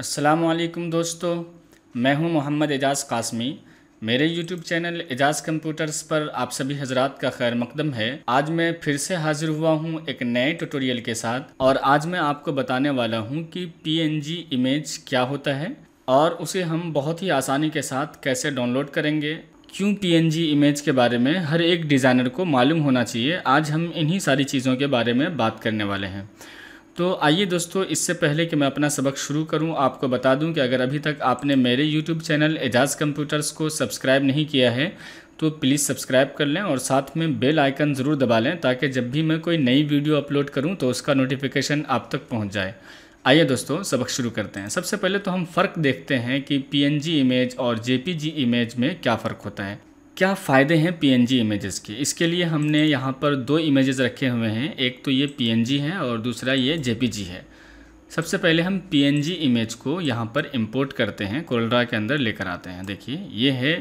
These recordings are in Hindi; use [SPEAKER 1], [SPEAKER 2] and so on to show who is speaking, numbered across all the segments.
[SPEAKER 1] असलकम दोस्तों मैं हूं मोहम्मद एजाज़ कासमी मेरे यूट्यूब चैनल एजाज कंप्यूटर्स पर आप सभी हजरात का खैर मकदम है आज मैं फिर से हाजिर हुआ हूँ एक नए ट्यूटोरियल के साथ और आज मैं आपको बताने वाला हूँ कि PNG इमेज क्या होता है और उसे हम बहुत ही आसानी के साथ कैसे डाउनलोड करेंगे क्यों PNG इमेज के बारे में हर एक डिज़ाइनर को मालूम होना चाहिए आज हम इन्हीं सारी चीज़ों के बारे में बात करने वाले हैं तो आइए दोस्तों इससे पहले कि मैं अपना सबक शुरू करूं आपको बता दूं कि अगर अभी तक आपने मेरे YouTube चैनल एजाज कंप्यूटर्स को सब्सक्राइब नहीं किया है तो प्लीज़ सब्सक्राइब कर लें और साथ में बेल आइकन ज़रूर दबा लें ताकि जब भी मैं कोई नई वीडियो अपलोड करूं तो उसका नोटिफिकेशन आप तक पहुंच जाए आइए दोस्तों सबक शुरू करते हैं सबसे पहले तो हम फ़र्क देखते हैं कि पी इमेज और जे इमेज में क्या फ़र्क होता है क्या फ़ायदे हैं पीएनजी इमेजेस के इसके लिए हमने यहाँ पर दो इमेजेस रखे हुए हैं एक तो ये पीएनजी है और दूसरा ये जेपीजी है सबसे पहले हम पीएनजी इमेज को यहाँ पर इंपोर्ट करते हैं कोलड्रा के अंदर लेकर आते हैं देखिए ये है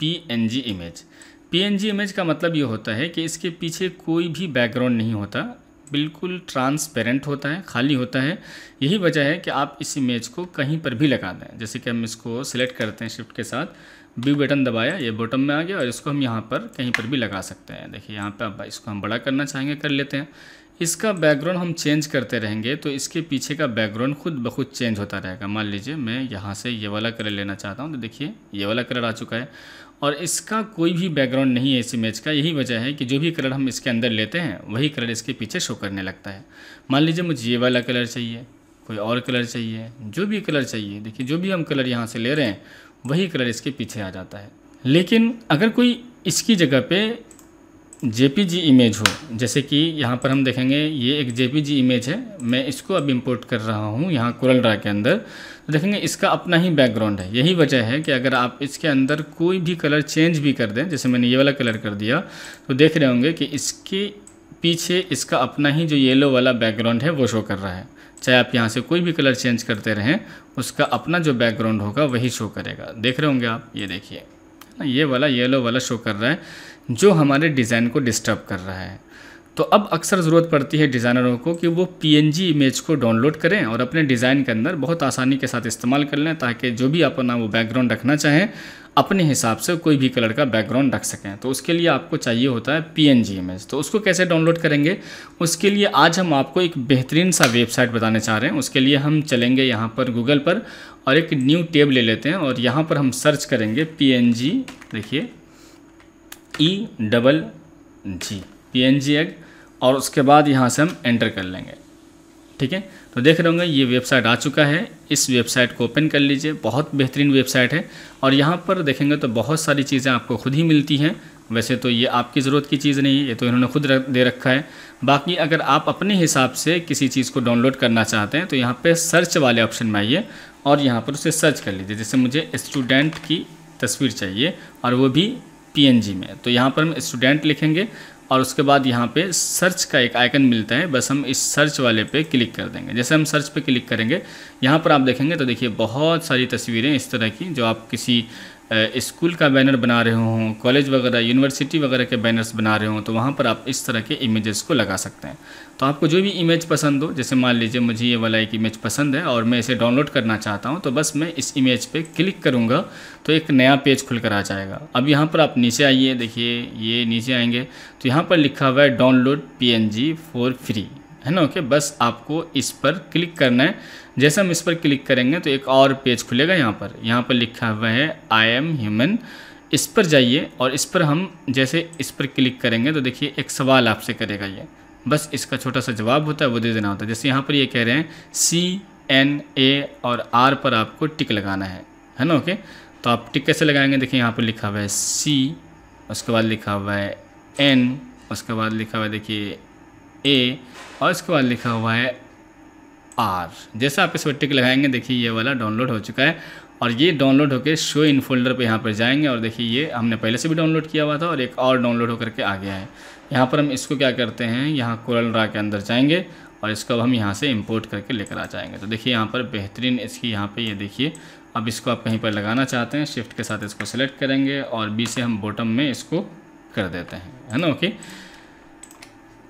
[SPEAKER 1] पीएनजी इमेज पीएनजी इमेज का मतलब ये होता है कि इसके पीछे कोई भी बैकग्राउंड नहीं होता बिल्कुल ट्रांसपेरेंट होता है खाली होता है यही वजह है कि आप इस इमेज को कहीं पर भी लगा दें जैसे कि हम इसको सिलेक्ट करते हैं शिफ्ट के साथ बी बटन दबाया ये बॉटम में आ गया और इसको हम यहाँ पर कहीं पर भी लगा सकते हैं देखिए यहाँ पर अब इसको हम बड़ा करना चाहेंगे कर लेते हैं इसका बैकग्राउंड हम चेंज करते रहेंगे तो इसके पीछे का बैकग्राउंड खुद ब खुद चेंज होता रहेगा मान लीजिए मैं यहाँ से ये वाला कलर लेना चाहता हूँ तो देखिए ये वाला कलर आ चुका है और इसका कोई भी बैकग्राउंड नहीं है इस इमेज का यही वजह है कि जो भी कलर हम इसके अंदर लेते हैं वही कलर इसके पीछे शो करने लगता है मान लीजिए मुझे ये वाला कलर चाहिए कोई और कलर चाहिए जो भी कलर चाहिए देखिए जो भी हम कलर यहाँ से ले रहे हैं वही कलर इसके पीछे आ जाता है लेकिन अगर कोई इसकी जगह पे जेपीजी इमेज हो जैसे कि यहाँ पर हम देखेंगे ये एक जेपीजी इमेज है मैं इसको अब इंपोर्ट कर रहा हूँ यहाँ कोरल ड्रा के अंदर तो देखेंगे इसका अपना ही बैकग्राउंड है यही वजह है कि अगर आप इसके अंदर कोई भी कलर चेंज भी कर दें जैसे मैंने ये वाला कलर कर दिया तो देख रहे होंगे कि इसके पीछे इसका अपना ही जो येलो वाला बैकग्राउंड है वो शो कर रहा है चाहे आप यहाँ से कोई भी कलर चेंज करते रहें उसका अपना जो बैकग्राउंड होगा वही शो करेगा देख रहे होंगे आप ये देखिए ये वाला येलो वाला शो कर रहा है जो हमारे डिज़ाइन को डिस्टर्ब कर रहा है तो अब अक्सर ज़रूरत पड़ती है डिज़ाइनरों को कि वो पी इमेज को डाउनलोड करें और अपने डिज़ाइन के अंदर बहुत आसानी के साथ इस्तेमाल कर लें ताकि जो भी अपना वो बैकग्राउंड रखना चाहें अपने हिसाब से कोई भी कलर का बैकग्राउंड रख सकें तो उसके लिए आपको चाहिए होता है पी इमेज तो उसको कैसे डाउनलोड करेंगे उसके लिए आज हम आपको एक बेहतरीन सा वेबसाइट बताने चाह रहे हैं उसके लिए हम चलेंगे यहाँ पर गूगल पर और एक न्यू टेब ले लेते हैं और यहाँ पर हम सर्च करेंगे पी देखिए E double G P N G egg और उसके बाद यहाँ से हम एंटर कर लेंगे ठीक है तो देख रहे होंगे ये वेबसाइट आ चुका है इस वेबसाइट को ओपन कर लीजिए बहुत बेहतरीन वेबसाइट है और यहाँ पर देखेंगे तो बहुत सारी चीज़ें आपको खुद ही मिलती हैं वैसे तो ये आपकी ज़रूरत की चीज़ नहीं है ये तो इन्होंने खुद रख दे रखा है बाकी अगर आप अपने हिसाब से किसी चीज़ को डाउनलोड करना चाहते हैं तो यहाँ पर सर्च वाले ऑप्शन में आइए और यहाँ पर उसे सर्च कर लीजिए जैसे मुझे स्टूडेंट की तस्वीर चाहिए और वो भी पीएनजी में तो यहाँ पर हम स्टूडेंट लिखेंगे और उसके बाद यहाँ पे सर्च का एक आइकन मिलता है बस हम इस सर्च वाले पे क्लिक कर देंगे जैसे हम सर्च पे क्लिक करेंगे यहाँ पर आप देखेंगे तो देखिए बहुत सारी तस्वीरें इस तरह की जो आप किसी स्कूल का बैनर बना रहे हों कॉलेज वगैरह यूनिवर्सिटी वगैरह के बैनर्स बना रहे हों तो वहाँ पर आप इस तरह के इमेजेस को लगा सकते हैं तो आपको जो भी इमेज पसंद हो जैसे मान लीजिए मुझे ये वाला एक इमेज पसंद है और मैं इसे डाउनलोड करना चाहता हूँ तो बस मैं इस इमेज पे क्लिक करूँगा तो एक नया पेज खुल कर आ जाएगा अब यहाँ पर आप नीचे आइए देखिए ये नीचे आएंगे तो यहाँ पर लिखा हुआ है download P N G for free है ना ओके बस आपको इस पर क्लिक करना है जैसे हम इस पर क्लिक करेंगे तो एक और पेज खुलेगा यहाँ पर यहाँ पर लिखा हुआ है आई एम ह्यूमन इस पर जाइए और इस पर हम जैसे इस पर क्लिक करेंगे तो देखिए एक सवाल आपसे करेगा ये बस इसका छोटा सा जवाब होता है वो दे देना होता है जैसे यहाँ पर ये कह रहे हैं सी एन ए और आर पर आपको टिक लगाना है है ना ओके तो आप टिक कैसे लगाएंगे देखिए यहाँ पर लिखा हुआ है सी उसके बाद लिखा हुआ है एन उसके बाद लिखा हुआ है देखिए ए और इसके बाद लिखा हुआ है आर जैसा आप इस वट्टे के लगाएंगे देखिए ये वाला डाउनलोड हो चुका है और ये डाउनलोड होकर शो इन फोल्डर पे यहाँ पर जाएंगे और देखिए ये हमने पहले से भी डाउनलोड किया हुआ था और एक और डाउनलोड होकर के आ गया है यहाँ पर हम इसको क्या करते हैं यहाँ कोरल ड्रा के अंदर जाएंगे और इसको अब हम यहाँ से इम्पोर्ट करके लेकर आ जाएंगे तो देखिए यहाँ पर बेहतरीन इसकी यहाँ पर ये देखिए अब इसको आप कहीं पर लगाना चाहते हैं शिफ्ट के साथ इसको सेलेक्ट करेंगे और बी से हम बॉटम में इसको कर देते हैं है ना ओके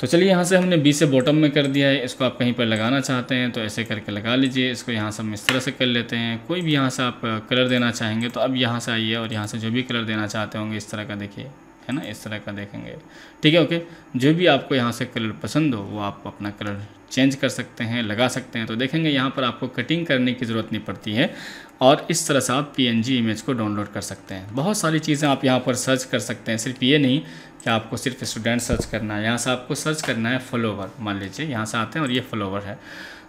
[SPEAKER 1] तो चलिए यहाँ से हमने बी से बॉटम में कर दिया है इसको आप कहीं पर लगाना चाहते हैं तो ऐसे करके लगा लीजिए इसको यहाँ से हम इस तरह से कर लेते हैं कोई भी यहाँ से आप कलर देना चाहेंगे तो अब यहाँ से आइए और यहाँ से जो भी कलर देना चाहते होंगे इस तरह का देखिए है ना इस तरह का देखेंगे ठीक है ओके जो भी आपको यहाँ से कलर पसंद हो वो आप अपना कलर चेंज कर सकते हैं लगा सकते हैं तो देखेंगे यहाँ पर आपको कटिंग करने की ज़रूरत नहीं पड़ती है और इस तरह से आप पी इमेज को डाउनलोड कर सकते हैं बहुत सारी चीज़ें आप यहाँ पर सर्च कर सकते हैं सिर्फ ये नहीं कि आपको सिर्फ स्टूडेंट सर्च करना है यहाँ से आपको सर्च करना है फॉलोवर मान लीजिए यहाँ से आते हैं और ये फॉलोवर है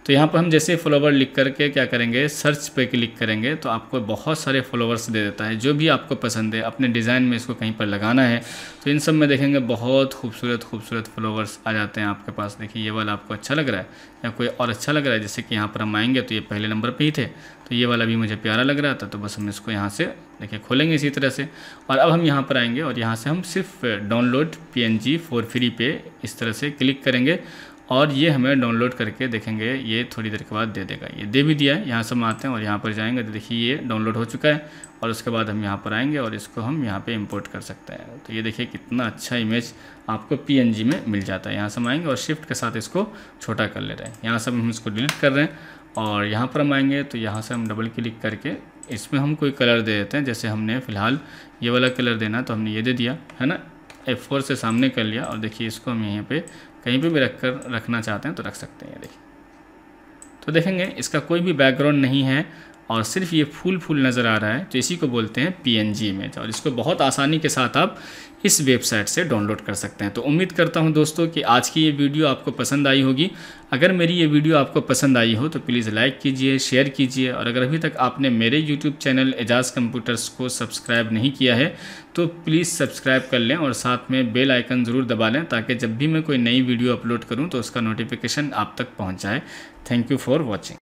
[SPEAKER 1] तो यहाँ पर हम जैसे फॉलोवर लिख करके क्या करेंगे सर्च पे क्लिक करेंगे तो आपको बहुत सारे फॉलोवर्स दे देता है जो भी आपको पसंद है अपने डिज़ाइन में इसको कहीं पर लगाना है तो इन सब में देखेंगे बहुत खूबसूरत खूबसूरत फॉलोवर्स आ जाते हैं आपके पास देखिए ये वाला आपको अच्छा लग रहा है या कोई और अच्छा लग रहा है जैसे कि यहाँ पर हम आएंगे तो ये पहले नंबर पे ही थे तो ये वाला भी मुझे प्यारा लग रहा था तो बस हम इसको यहाँ से देखिए खोलेंगे इसी तरह से और अब हम यहाँ पर आएंगे और यहाँ से हम सिर्फ download P N G for free पे इस तरह से क्लिक करेंगे और ये हमें डाउनलोड करके देखेंगे ये थोड़ी देर के बाद दे देगा ये दे भी दिया है यहाँ से हम आते हैं और यहाँ पर जाएंगे तो देखिए ये डाउनलोड हो चुका है और उसके बाद हम यहाँ पर आएंगे और इसको हम यहाँ पे इंपोर्ट कर सकते हैं तो ये देखिए कितना अच्छा इमेज आपको पी में मिल जाता है यहाँ से हम आएंगे और शिफ्ट के साथ इसको छोटा कर ले रहे हैं यहाँ से हम इसको डिलीट कर रहे हैं और यहाँ पर हम आएँगे तो यहाँ से हम डबल क्लिक करके इसमें हम कोई कलर दे देते हैं जैसे हमने फ़िलहाल ये वाला कलर देना तो हमने ये दे दिया है ना एफ से सामने कर लिया और देखिए इसको हम यहाँ पे कहीं पे भी रख कर रखना चाहते हैं तो रख सकते हैं ये देखिए तो देखेंगे इसका कोई भी बैकग्राउंड नहीं है और सिर्फ ये फूल फूल नज़र आ रहा है तो इसी को बोलते हैं पी एन जी इमेज और इसको बहुत आसानी के साथ आप इस वेबसाइट से डाउनलोड कर सकते हैं तो उम्मीद करता हूं दोस्तों कि आज की ये वीडियो आपको पसंद आई होगी अगर मेरी ये वीडियो आपको पसंद आई हो तो प्लीज़ लाइक कीजिए शेयर कीजिए और अगर अभी तक आपने मेरे यूट्यूब चैनल एजाज कंप्यूटर्स को सब्सक्राइब नहीं किया है तो प्लीज़ सब्सक्राइब कर लें और साथ में बेल आइकन ज़रूर दबा लें ताकि जब भी मैं कोई नई वीडियो अपलोड करूँ तो उसका नोटिफिकेशन आप तक पहुँच जाए थैंक यू फॉर वॉचिंग